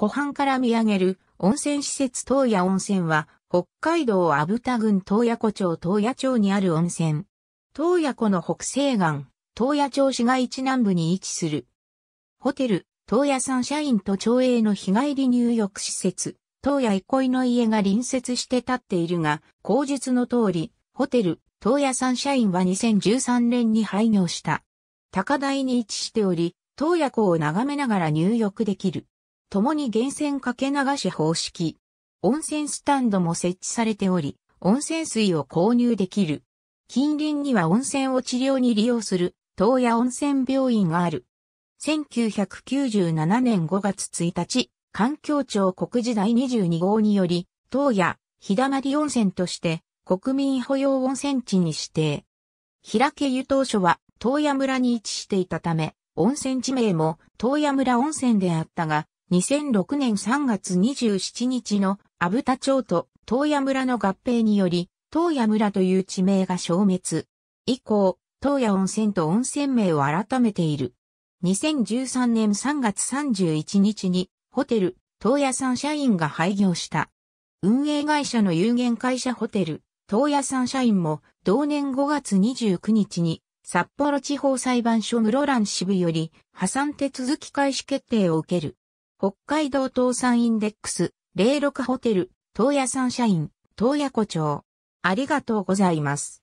湖畔から見上げる温泉施設東野温泉は、北海道阿武田郡東野湖町東野町にある温泉。東野湖の北西岸、東野町市街地南部に位置する。ホテル、東野産社員と町営の日帰り入浴施設、東野憩いの家が隣接して建っているが、口述の通り、ホテル、東野産社員は2013年に廃業した。高台に位置しており、東野湖を眺めながら入浴できる。共に源泉かけ流し方式。温泉スタンドも設置されており、温泉水を購入できる。近隣には温泉を治療に利用する、東野温泉病院がある。1997年5月1日、環境庁国時代22号により、東野、日だまり温泉として、国民保養温泉地に指定。平家湯当初は、東野村に位置していたため、温泉地名も東野村温泉であったが、2006年3月27日の阿武田町と東野村の合併により、東野村という地名が消滅。以降、東野温泉と温泉名を改めている。2013年3月31日に、ホテル、東野サンシャインが廃業した。運営会社の有限会社ホテル、東野サンシャインも、同年5月29日に、札幌地方裁判所室蘭支部より破産手続き開始決定を受ける。北海道東山インデックス、06ホテル、東野サンシャイン、東野湖町。ありがとうございます。